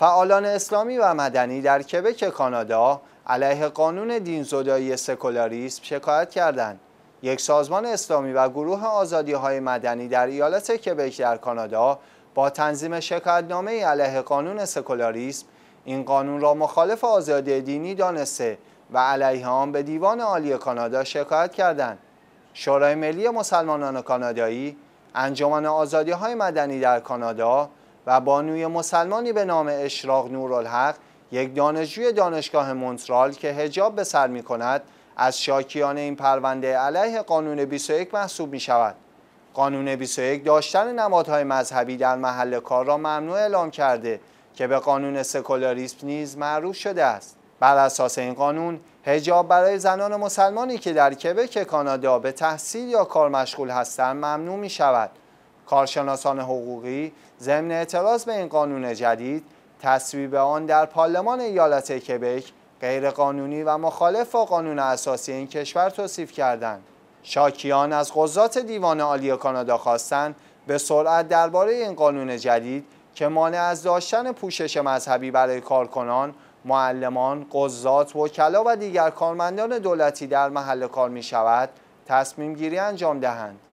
فعالان اسلامی و مدنی در کبک کانادا علیه قانون دینزدایی سکولاریسم شکایت کردند. یک سازمان اسلامی و گروه آزادی های مدنی در ایالت کبک در کانادا با تنظیم شکایتنامه علیه قانون سکولاریسم این قانون را مخالف آزادی دینی دانسته و علیه آن به دیوان عالی کانادا شکایت کردند. شورای ملی مسلمانان کانادایی، انجمن آزادی های مدنی در کانادا و بانوی مسلمانی به نام اشراق نورالحق یک دانشجوی دانشگاه مونترال که هجاب به سر می کند از شاکیان این پرونده علیه قانون 21 محسوب می شود. قانون 21 داشتن نمادهای مذهبی در محل کار را ممنوع اعلام کرده که به قانون سکولاریسم نیز معروف شده است. بر اساس این قانون هجاب برای زنان مسلمانی که در کبک کانادا به تحصیل یا کار مشغول هستند ممنوع می شود کارشناسان حقوقی ضمن اعتراض به این قانون جدید تصویب آن در پارلمان ایالت کبک غیرقانونی و مخالف با قانون اساسی این کشور توصیف کردند شاکیان از قضات دیوان عالی کانادا خواستند به سرعت درباره این قانون جدید که مانع از داشتن پوشش مذهبی برای کارکنان معلمان، قضات، وکلا و دیگر کارمندان دولتی در محل کار می شود تصمیم گیری انجام دهند.